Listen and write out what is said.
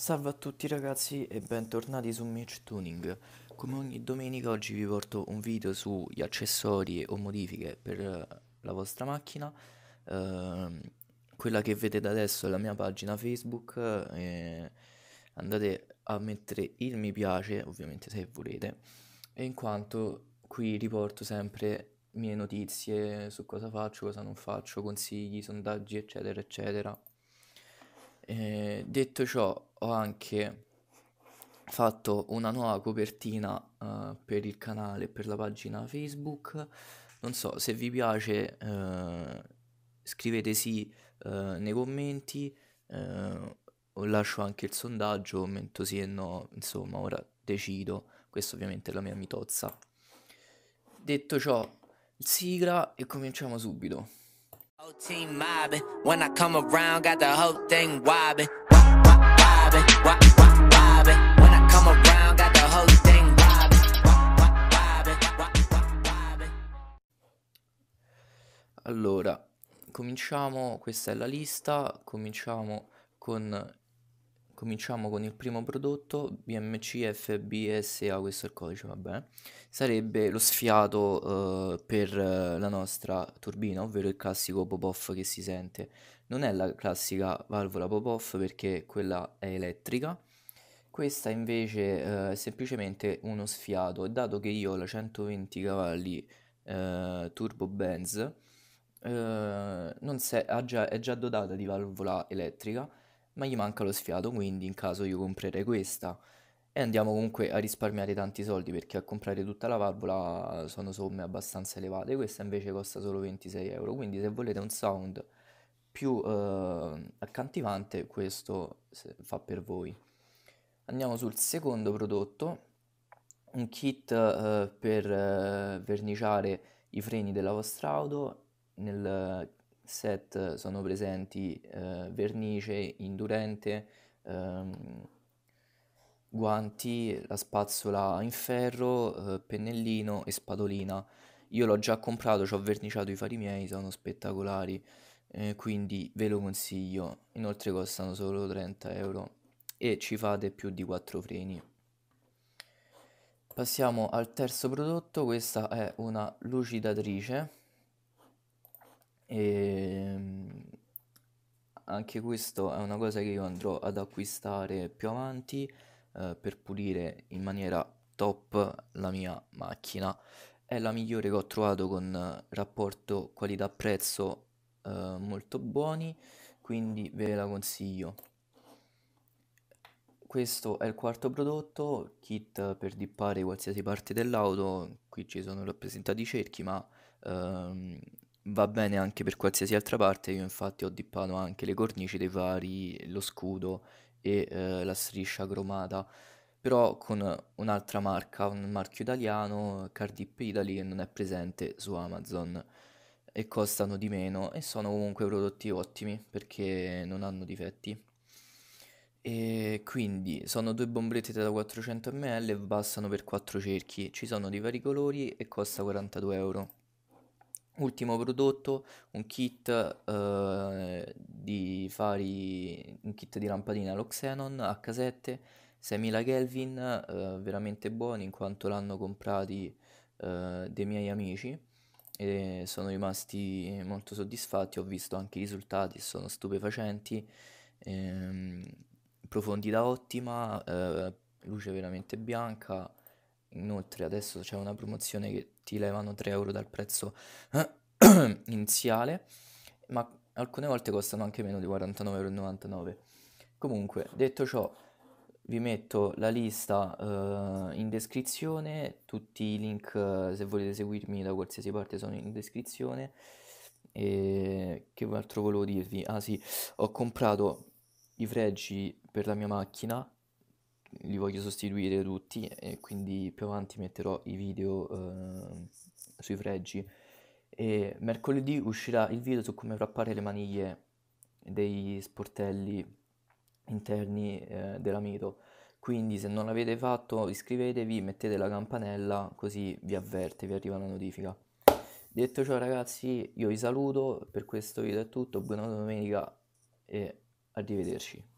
Salve a tutti ragazzi e bentornati su Mitch Tuning Come ogni domenica oggi vi porto un video sugli accessori o modifiche per eh, la vostra macchina eh, Quella che vedete adesso è la mia pagina Facebook eh, Andate a mettere il mi piace, ovviamente se volete E in quanto qui riporto sempre mie notizie su cosa faccio, cosa non faccio, consigli, sondaggi eccetera eccetera eh, detto ciò, ho anche fatto una nuova copertina eh, per il canale, per la pagina Facebook. Non so se vi piace, eh, scrivete sì eh, nei commenti. Eh, lascio anche il sondaggio, commento sì e no. Insomma, ora decido. Questa ovviamente è la mia mitozza. Detto ciò, sigla e cominciamo subito. Whole team mobbing. come around, got the whole thing wobbing. Wobbing, wobbing, When I come around, got the whole thing wobbing. Allora, cominciamo. Questa è la lista. Cominciamo con cominciamo con il primo prodotto, BMCFBS, ah questo è il codice, vabbè, sarebbe lo sfiato eh, per eh, la nostra turbina, ovvero il classico pop-off che si sente. Non è la classica valvola pop-off perché quella è elettrica, questa invece eh, è semplicemente uno sfiato dato che io ho la 120 cavalli eh, turbo Benz, eh, se- già- è già dotata di valvola elettrica, ma gli manca lo sfiato, quindi in caso io comprerei questa. E andiamo comunque a risparmiare tanti soldi perché a comprare tutta la valvola sono somme abbastanza elevate. Questa invece costa solo 26 euro, quindi se volete un sound più eh, accantivante questo fa per voi. Andiamo sul secondo prodotto, un kit eh, per eh, verniciare i freni della vostra auto nel set eh, sono presenti eh, vernice, indurente, ehm, guanti, la spazzola in ferro, eh, pennellino e spadolina. Io l'ho già comprato, ci ho verniciato i fari miei, sono spettacolari, eh, quindi ve lo consiglio. Inoltre costano solo 30 euro e ci fate più di 4 freni. Passiamo al terzo prodotto, questa è una lucidatrice e ehm, anche questo è una cosa che io andrò ad acquistare più avanti eh, per pulire in maniera top la mia macchina. È la migliore che ho trovato con rapporto qualità-prezzo eh, molto buoni, quindi ve la consiglio. Questo è il quarto prodotto, kit per dippare qualsiasi parte dell'auto, qui ci sono rappresentati i cerchi, ma ehm, va bene anche per qualsiasi altra parte, io infatti ho dippato anche le cornici dei vari, lo scudo e eh, la striscia cromata, però con un'altra marca, un marchio italiano, Cardip Italy, che non è presente su Amazon e costano di meno e sono comunque prodotti ottimi perché non hanno difetti. E quindi sono due bombrette da 400 ml e bastano per 4 cerchi, ci sono di vari colori e costa 42 euro. Ultimo prodotto, un kit, eh, di fari, un kit di lampadine allo xenon a casette, 6000 Kelvin, eh, veramente buoni in quanto l'hanno comprati eh, dei miei amici e sono rimasti molto soddisfatti, ho visto anche i risultati, sono stupefacenti, ehm, profondità ottima, eh, luce veramente bianca Inoltre adesso c'è una promozione che ti levano 3 euro dal prezzo iniziale, ma alcune volte costano anche meno di 49,99 euro. Comunque, detto ciò, vi metto la lista uh, in descrizione, tutti i link uh, se volete seguirmi da qualsiasi parte sono in descrizione. E che altro volevo dirvi? Ah sì, ho comprato i fregi per la mia macchina li voglio sostituire tutti e quindi più avanti metterò i video eh, sui fregi e mercoledì uscirà il video su come frappare le maniglie dei sportelli interni eh, Mito quindi se non l'avete fatto iscrivetevi mettete la campanella così vi avverte vi arriva la notifica detto ciò ragazzi io vi saluto per questo video è tutto buona domenica e arrivederci